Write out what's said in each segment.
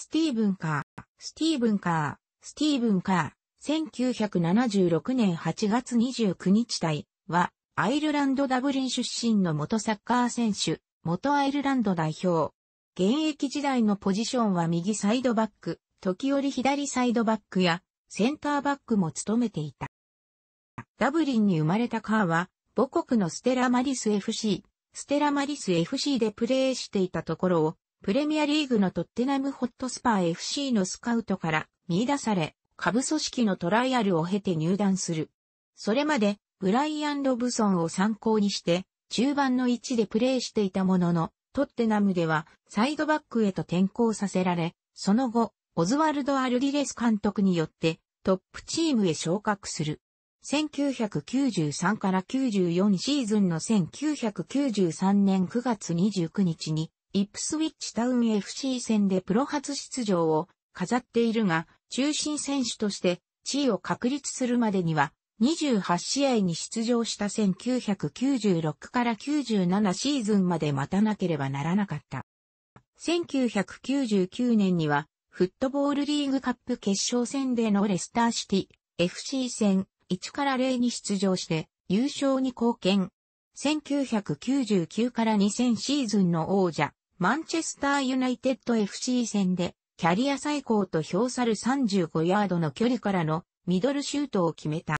スティーブン・カー、スティーブン・カー、スティーブン・カー、1976年8月29日体は、アイルランドダブリン出身の元サッカー選手、元アイルランド代表。現役時代のポジションは右サイドバック、時折左サイドバックや、センターバックも務めていた。ダブリンに生まれたカーは、母国のステラマリス FC、ステラマリス FC でプレーしていたところを、プレミアリーグのトッテナムホットスパー FC のスカウトから見出され、下部組織のトライアルを経て入団する。それまで、ブライアン・ロブソンを参考にして、中盤の位置でプレーしていたものの、トッテナムではサイドバックへと転向させられ、その後、オズワルド・アルディレス監督によってトップチームへ昇格する。1993から94シーズンの1993年9月29日にイップスウィッチタウン FC 戦でプロ初出場を飾っているが、中心選手として地位を確立するまでには、28試合に出場した1996から97シーズンまで待たなければならなかった。1999年には、フットボールリーグカップ決勝戦でのレスターシティ FC 戦1から0に出場して優勝に貢献。1999から2000シーズンの王者マンチェスターユナイテッド FC 戦で、キャリア最高と評さる35ヤードの距離からのミドルシュートを決めた。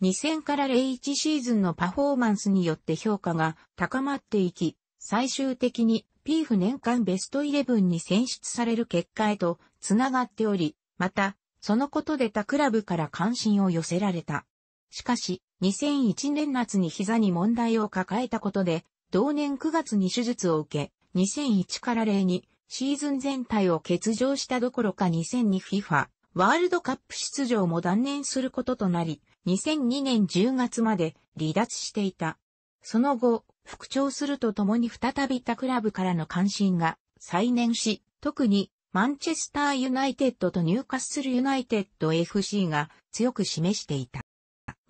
2000から01シーズンのパフォーマンスによって評価が高まっていき、最終的にピーフ年間ベストイレブンに選出される結果へと繋がっており、また、そのことで他クラブから関心を寄せられた。しかし、2001年夏に膝に問題を抱えたことで、同年9月に手術を受け、2001から0にシーズン全体を欠場したどころか 2002FIFA ワールドカップ出場も断念することとなり、2002年10月まで離脱していた。その後、復調するとともに再び他クラブからの関心が再燃し、特にマンチェスターユナイテッドと入荷するユナイテッド FC が強く示していた。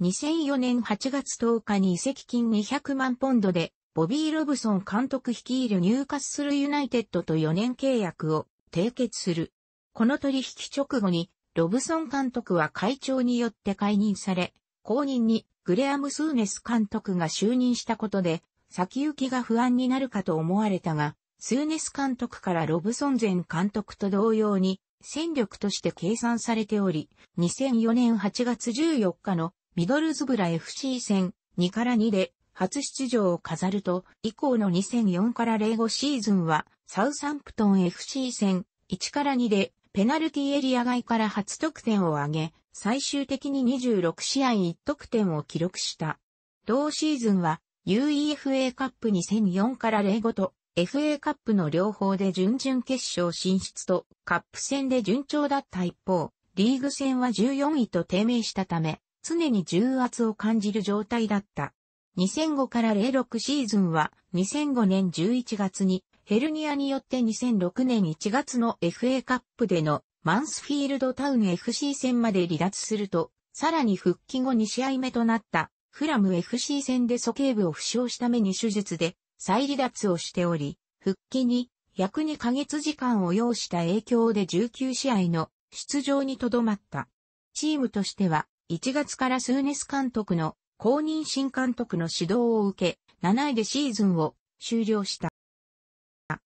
2004年8月10日に移籍金200万ポンドでボビー・ロブソン監督率いる入ュするユナイテッドと4年契約を締結する。この取引直後に、ロブソン監督は会長によって解任され、後任にグレアム・スーネス監督が就任したことで、先行きが不安になるかと思われたが、スーネス監督からロブソン前監督と同様に、戦力として計算されており、2004年8月14日のミドルズブラ FC 戦2から2で初出場を飾ると、以降の2004から05シーズンは、サウサンプトン FC 戦、1から2で、ペナルティエリア外から初得点を挙げ、最終的に26試合1得点を記録した。同シーズンは UEFA カップ2004から05と FA カップの両方で準々決勝進出とカップ戦で順調だった一方、リーグ戦は14位と低迷したため、常に重圧を感じる状態だった。2005から06シーズンは2005年11月にヘルニアによって2006年1月の FA カップでのマンスフィールドタウン FC 戦まで離脱すると、さらに復帰後2試合目となったフラム FC 戦で素形部を負傷しために手術で再離脱をしており、復帰に約2ヶ月時間を要した影響で19試合の出場にとどまった。チームとしては1月からスーネス監督の公認新監督の指導を受け、7位でシーズンを終了した。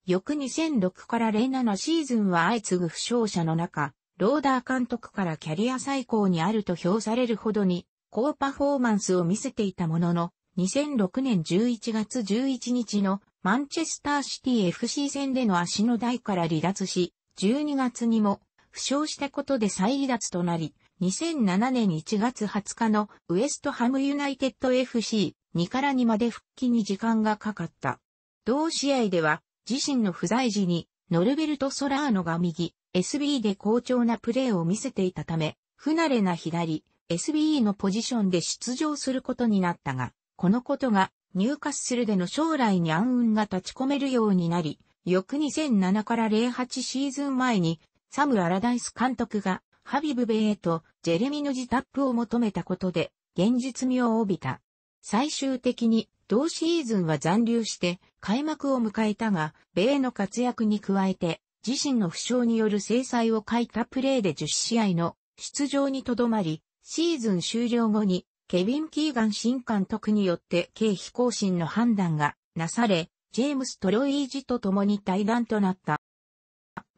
翌2006から07シーズンは相次ぐ負傷者の中、ローダー監督からキャリア最高にあると評されるほどに、高パフォーマンスを見せていたものの、2006年11月11日のマンチェスターシティ FC 戦での足の台から離脱し、12月にも負傷したことで再離脱となり、2007年1月20日のウエストハムユナイテッド FC2 から2まで復帰に時間がかかった。同試合では自身の不在時にノルベルト・ソラーノが右、SB で好調なプレーを見せていたため、不慣れな左、SBE のポジションで出場することになったが、このことが入荷するでの将来に暗雲が立ち込めるようになり、翌2007から08シーズン前にサム・アラダイス監督がハビブ・ベエとジェレミの自タップを求めたことで、現実味を帯びた。最終的に、同シーズンは残留して開幕を迎えたが、ベエの活躍に加えて、自身の負傷による制裁を欠いたプレーで10試合の出場にとどまり、シーズン終了後に、ケビン・キーガン新監督によって経費更新の判断がなされ、ジェームス・トロイージと共に対談となった。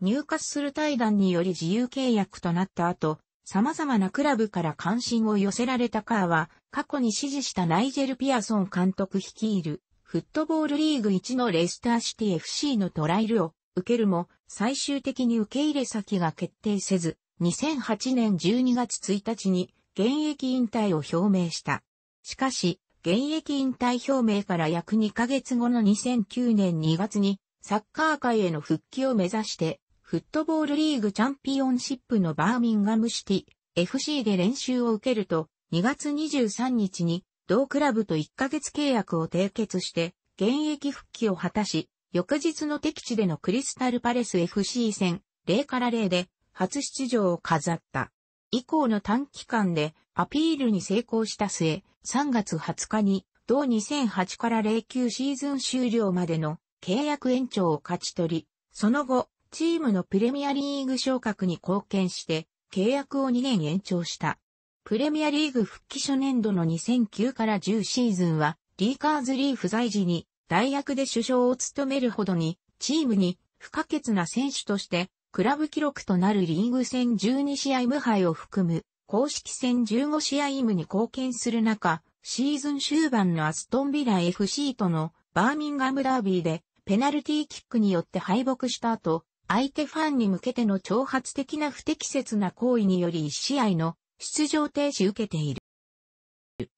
入荷する対談により自由契約となった後、様々なクラブから関心を寄せられたカーは、過去に支持したナイジェル・ピアソン監督率いる、フットボールリーグ1のレスターシティ FC のトライルを受けるも、最終的に受け入れ先が決定せず、2008年12月1日に現役引退を表明した。しかし、現役引退表明から約2ヶ月後の2009年2月に、サッカー界への復帰を目指して、フットボールリーグチャンピオンシップのバーミンガムシティ FC で練習を受けると、2月23日に同クラブと1ヶ月契約を締結して、現役復帰を果たし、翌日の敵地でのクリスタルパレス FC 戦、0から0で初出場を飾った。以降の短期間でアピールに成功した末、3月20日に同2008から09シーズン終了までの契約延長を勝ち取り、その後、チームのプレミアリーグ昇格に貢献して、契約を2年延長した。プレミアリーグ復帰初年度の2009から10シーズンは、リーカーズリー不在時に、大役で首相を務めるほどに、チームに不可欠な選手として、クラブ記録となるリーグ戦12試合無敗を含む、公式戦15試合無に貢献する中、シーズン終盤のアストンビラ FC とのバーミンガムダービーでペナルティーキックによって敗北した後、相手ファンに向けての挑発的な不適切な行為により1試合の出場停止受けている。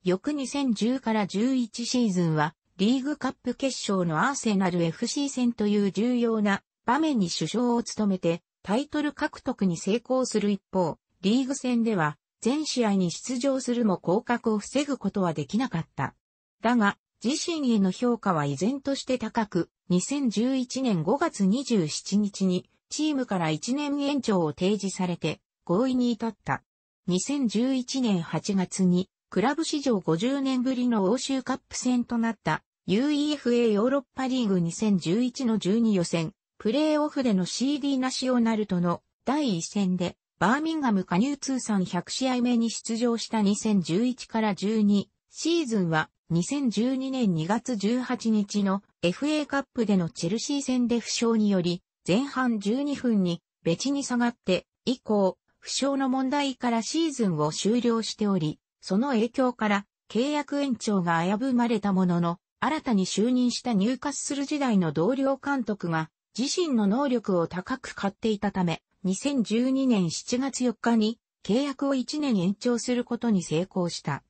翌2010から11シーズンは、リーグカップ決勝のアーセナル FC 戦という重要な場面に首相を務めて、タイトル獲得に成功する一方、リーグ戦では、全試合に出場するも降格を防ぐことはできなかった。だが、自身への評価は依然として高く、2011年5月27日にチームから1年延長を提示されて合意に至った。2011年8月にクラブ史上50年ぶりの欧州カップ戦となった UEFA ヨーロッパリーグ2011の12予選、プレーオフでの CD ナシオナルとの第1戦でバーミンガム加入通算100試合目に出場した2011から12シーズンは2012年2月18日の FA カップでのチェルシー戦で負傷により、前半12分に別に下がって、以降、負傷の問題からシーズンを終了しており、その影響から契約延長が危ぶまれたものの、新たに就任した入荷する時代の同僚監督が、自身の能力を高く買っていたため、2012年7月4日に契約を1年延長することに成功した。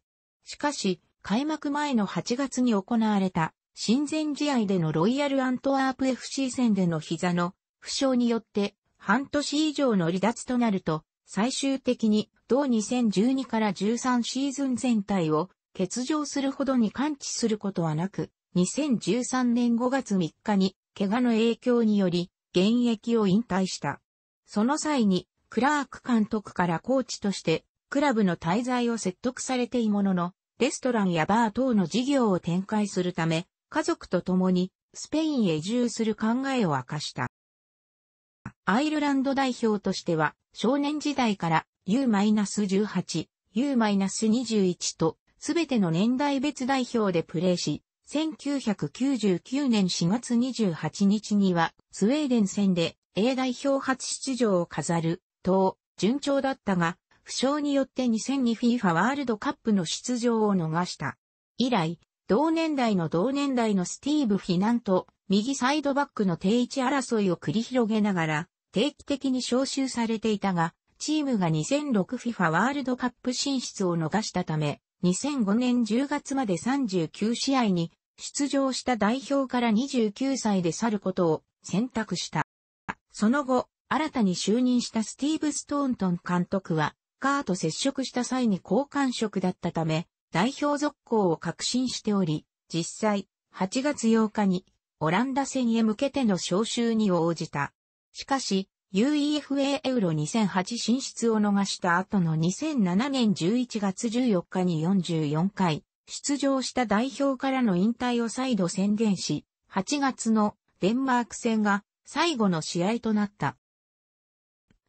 しかし、開幕前の8月に行われた、親善試合でのロイヤルアントワープ FC 戦での膝の負傷によって半年以上の離脱となると、最終的に同2012から13シーズン全体を欠場するほどに完治することはなく、2013年5月3日に怪我の影響により現役を引退した。その際にクラーク監督からコーチとしてクラブの滞在を説得されていものの、レストランやバー等の事業を展開するため、家族と共にスペインへ移住する考えを明かした。アイルランド代表としては、少年時代から U-18、U-21 と、すべての年代別代表でプレーし、1999年4月28日には、スウェーデン戦で A 代表初出場を飾る、と順調だったが、負傷によって 2002FIFA ワールドカップの出場を逃した。以来、同年代の同年代のスティーブ・フィナンと、右サイドバックの定位置争いを繰り広げながら、定期的に招集されていたが、チームが 2006FIFA ワールドカップ進出を逃したため、2005年10月まで39試合に出場した代表から29歳で去ることを選択した。その後、新たに就任したスティーブ・ストーントン監督は、カーと接触した際に好感触だったため、代表続行を確信しており、実際、8月8日にオランダ戦へ向けての招集に応じた。しかし、UEFA エウロ2008進出を逃した後の2007年11月14日に44回出場した代表からの引退を再度宣言し、8月のデンマーク戦が最後の試合となった。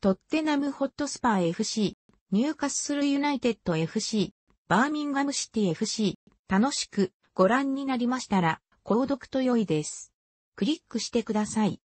トッテナムホットスパー FC ニューカッスルユナイテッド FC、バーミンガムシティ FC、楽しくご覧になりましたら、購読と良いです。クリックしてください。